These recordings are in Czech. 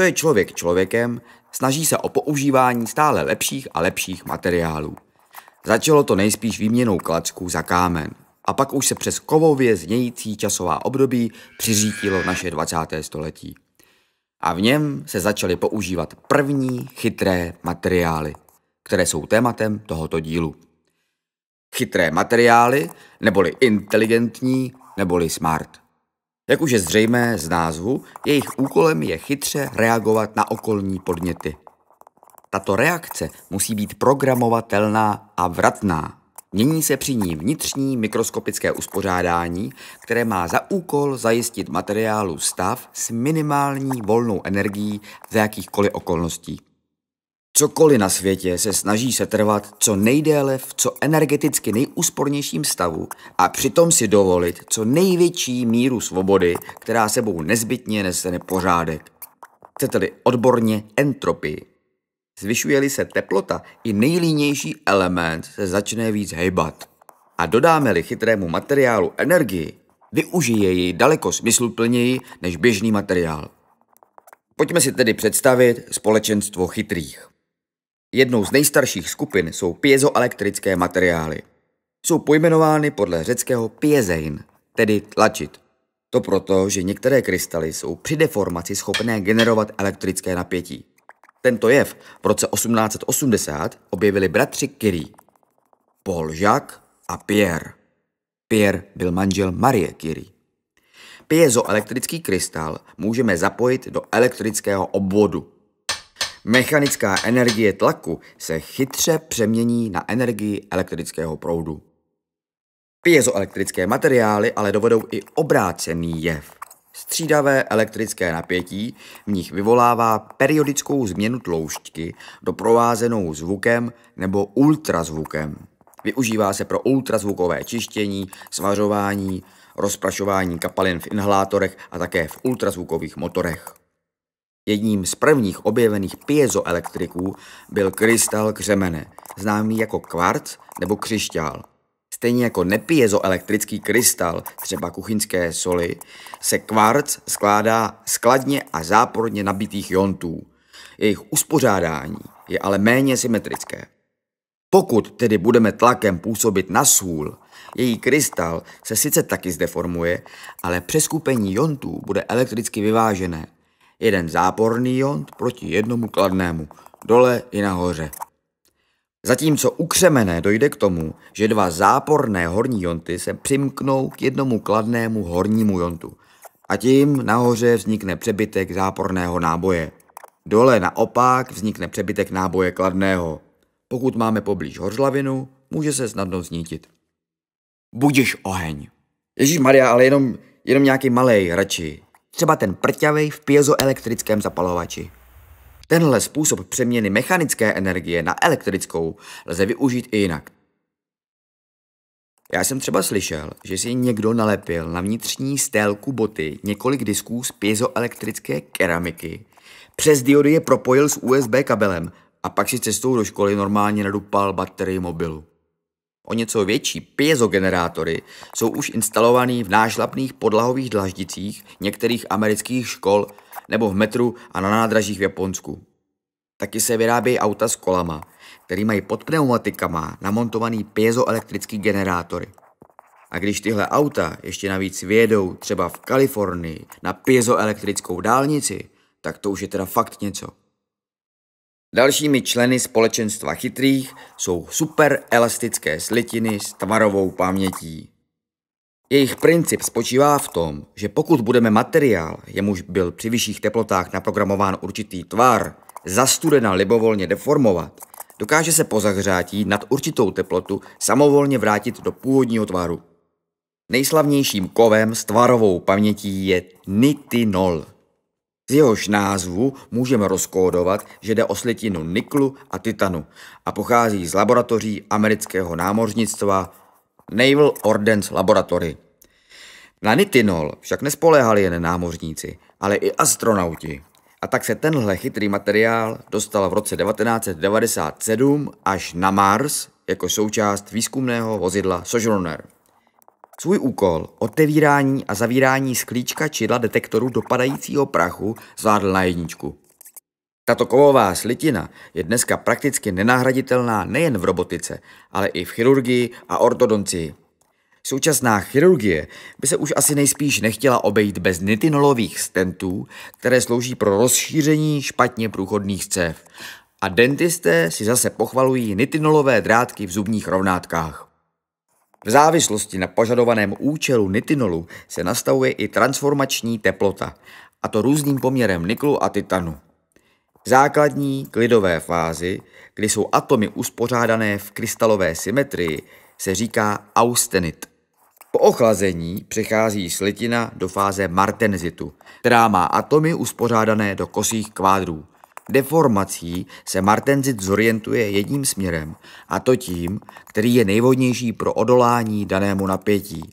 co je člověk člověkem, snaží se o používání stále lepších a lepších materiálů. Začalo to nejspíš výměnou klacků za kámen a pak už se přes kovově znějící časová období přiřítilo naše 20. století. A v něm se začaly používat první chytré materiály, které jsou tématem tohoto dílu. Chytré materiály, neboli inteligentní, neboli smart – jak už je zřejmé z názvu, jejich úkolem je chytře reagovat na okolní podněty. Tato reakce musí být programovatelná a vratná. Mění se při ní vnitřní mikroskopické uspořádání, které má za úkol zajistit materiálu stav s minimální volnou energií za jakýchkoliv okolností cokoliv na světě se snaží setrvat co nejdéle v co energeticky nejúspornějším stavu a přitom si dovolit co největší míru svobody, která sebou nezbytně nese nepořádek. Chcete-li odborně entropii. Zvyšuje-li se teplota, i nejlínější element se začne víc hejbat. A dodáme-li chytrému materiálu energii, využije ji daleko smysluplněji než běžný materiál. Pojďme si tedy představit společenstvo chytrých. Jednou z nejstarších skupin jsou piezoelektrické materiály. Jsou pojmenovány podle řeckého piezein, tedy tlačit. To proto, že některé krystaly jsou při deformaci schopné generovat elektrické napětí. Tento jev v roce 1880 objevili bratři Curie, Paul Jacques a Pierre. Pierre byl manžel Marie Curie. Piezoelektrický krystal můžeme zapojit do elektrického obvodu, Mechanická energie tlaku se chytře přemění na energii elektrického proudu. Piezoelektrické materiály ale dovedou i obrácený jev. Střídavé elektrické napětí v nich vyvolává periodickou změnu tloušťky doprovázenou zvukem nebo ultrazvukem. Využívá se pro ultrazvukové čištění, svařování, rozprašování kapalin v inhalátorech a také v ultrazvukových motorech. Jedním z prvních objevených piezoelektriků byl krystal křemene, známý jako kvarc nebo křišťál. Stejně jako nepiezoelektrický krystal, třeba kuchyňské soli, se kvarc skládá skladně a záporně nabitých jontů. Jejich uspořádání je ale méně symetrické. Pokud tedy budeme tlakem působit na sůl, její krystal se sice taky zdeformuje, ale přeskupení jontů bude elektricky vyvážené – jeden záporný jont proti jednomu kladnému, dole i nahoře. Zatímco u křemene dojde k tomu, že dva záporné horní jonty se přimknou k jednomu kladnému hornímu jontu a tím nahoře vznikne přebytek záporného náboje. Dole naopak vznikne přebytek náboje kladného. Pokud máme poblíž hořlavinu, může se snadno znítit. Budiš oheň. Ježíš Maria, ale jenom, jenom nějaký malej radši třeba ten prťavej v piezoelektrickém zapalovači. Tenhle způsob přeměny mechanické energie na elektrickou lze využít i jinak. Já jsem třeba slyšel, že si někdo nalepil na vnitřní stélku boty několik disků z piezoelektrické keramiky, přes diody je propojil s USB kabelem a pak si cestou do školy normálně nadupal baterii mobilu o něco větší piezogenerátory jsou už instalovaný v nášlapných podlahových dlaždicích některých amerických škol nebo v metru a na nádražích v Japonsku. Taky se vyrábějí auta s kolama, který mají pod pneumatikama namontovaný piezoelektrický generátory. A když tyhle auta ještě navíc vědou třeba v Kalifornii na piezoelektrickou dálnici, tak to už je teda fakt něco. Dalšími členy společenstva chytrých jsou superelastické slitiny s tvarovou pamětí. Jejich princip spočívá v tom, že pokud budeme materiál, jemuž byl při vyšších teplotách naprogramován určitý tvar, za studena libovolně deformovat, dokáže se po zahřátí nad určitou teplotu samovolně vrátit do původního tvaru. Nejslavnějším kovem s tvarovou pamětí je nitinol. Z jehož názvu můžeme rozkódovat, že jde o slitinu niklu a titanu a pochází z laboratoří amerického námořnictva Naval Ordnance Laboratory. Na nitinol však nespoléhali jen námořníci, ale i astronauti. A tak se tenhle chytrý materiál dostal v roce 1997 až na Mars jako součást výzkumného vozidla Sojourner. Svůj úkol, otevírání a zavírání sklíčka čidla detektoru dopadajícího prachu, zvládl na jedničku. Tato kovová slitina je dneska prakticky nenahraditelná nejen v robotice, ale i v chirurgii a ortodoncii. Současná chirurgie by se už asi nejspíš nechtěla obejít bez nitinolových stentů, které slouží pro rozšíření špatně průchodných cév. A dentisté si zase pochvalují nitinolové drátky v zubních rovnátkách. V závislosti na požadovaném účelu nitinolu se nastavuje i transformační teplota, a to různým poměrem niklu a titanu. V základní klidové fázi, kdy jsou atomy uspořádané v krystalové symetrii, se říká austenit. Po ochlazení přechází slitina do fáze martenzitu, která má atomy uspořádané do kosých kvádrů deformací se martenzit zorientuje jedním směrem, a to tím, který je nejvhodnější pro odolání danému napětí.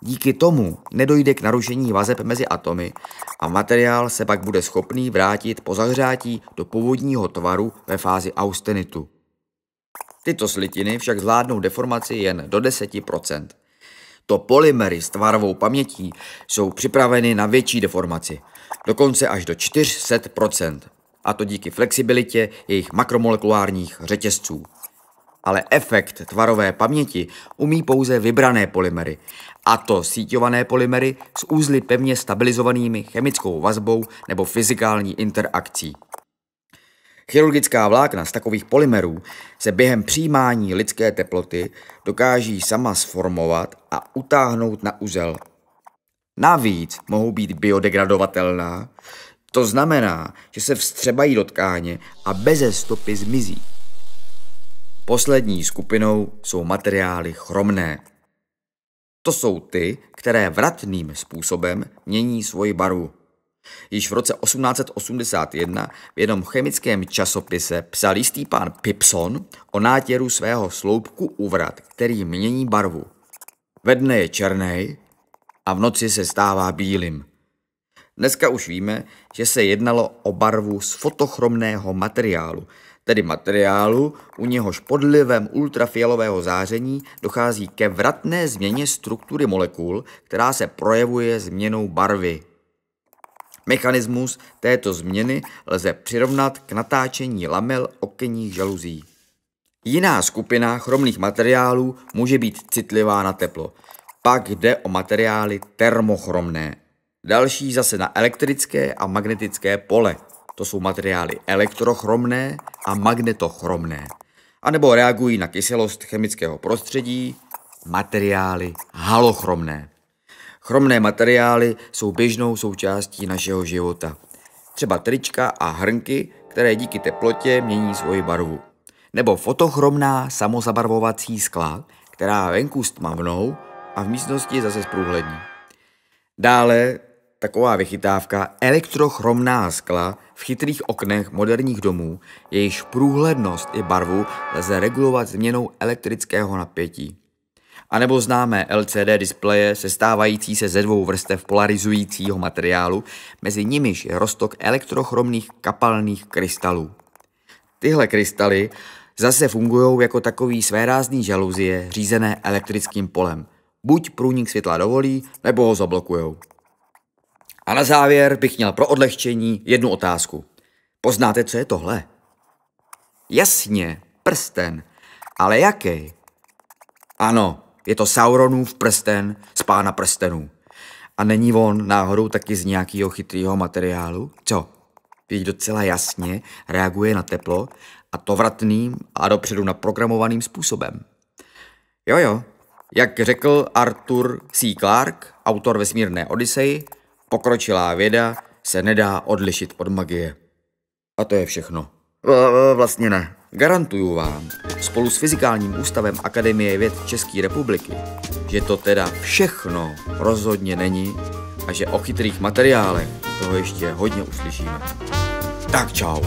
Díky tomu nedojde k narušení vazeb mezi atomy a materiál se pak bude schopný vrátit po zahřátí do původního tvaru ve fázi austenitu. Tyto slitiny však zvládnou deformaci jen do 10%. To polymery s tvarovou pamětí jsou připraveny na větší deformaci, dokonce až do 400% a to díky flexibilitě jejich makromolekulárních řetězců. Ale efekt tvarové paměti umí pouze vybrané polymery, a to síťované polymery s úzly pevně stabilizovanými chemickou vazbou nebo fyzikální interakcí. Chirurgická vlákna z takových polymerů se během přijímání lidské teploty dokáží sama sformovat a utáhnout na uzel. Navíc mohou být biodegradovatelná, to znamená, že se vstřebají do tkáně a beze stopy zmizí. Poslední skupinou jsou materiály chromné. To jsou ty, které vratným způsobem mění svoji barvu. Již v roce 1881 v jednom chemickém časopise psal jistý pán Pipson o nátěru svého sloupku u vrat, který mění barvu. Ve dne je černý a v noci se stává bílým. Dneska už víme, že se jednalo o barvu z fotochromného materiálu, tedy materiálu, u něhož podlivem ultrafialového záření dochází ke vratné změně struktury molekul, která se projevuje změnou barvy. Mechanismus této změny lze přirovnat k natáčení lamel okenních žaluzí. Jiná skupina chromných materiálů může být citlivá na teplo. Pak jde o materiály termochromné. Další zase na elektrické a magnetické pole. To jsou materiály elektrochromné a magnetochromné. A nebo reagují na kyselost chemického prostředí materiály halochromné. Chromné materiály jsou běžnou součástí našeho života. Třeba trička a hrnky, které díky teplotě mění svoji barvu. Nebo fotochromná samozabarvovací skla, která venku stmavnou a v místnosti zase zprůhlední. Dále Taková vychytávka elektrochromná skla v chytrých oknech moderních domů, jejíž průhlednost i barvu lze regulovat změnou elektrického napětí. A nebo známé LCD displeje sestávající se ze dvou vrstev polarizujícího materiálu, mezi nimiž je roztok elektrochromných kapalných krystalů. Tyhle krystaly zase fungují jako takový svérázný žaluzie řízené elektrickým polem. Buď průnik světla dovolí, nebo ho zablokujou. A na závěr bych měl pro odlehčení jednu otázku. Poznáte, co je tohle? Jasně, prsten. Ale jaký? Ano, je to Sauronův prsten z pána prstenů. A není on náhodou taky z nějakého chytrého materiálu? Co? Teď docela jasně reaguje na teplo a to vratným a dopředu naprogramovaným způsobem. Jo jo, jak řekl Arthur C. Clarke, autor vesmírné Odyssey, Pokročilá věda se nedá odlišit od magie. A to je všechno. E, e, vlastně ne. Garantuju vám, spolu s Fyzikálním ústavem Akademie věd České republiky, že to teda všechno rozhodně není a že o chytrých materiálech toho ještě hodně uslyšíme. Tak čau.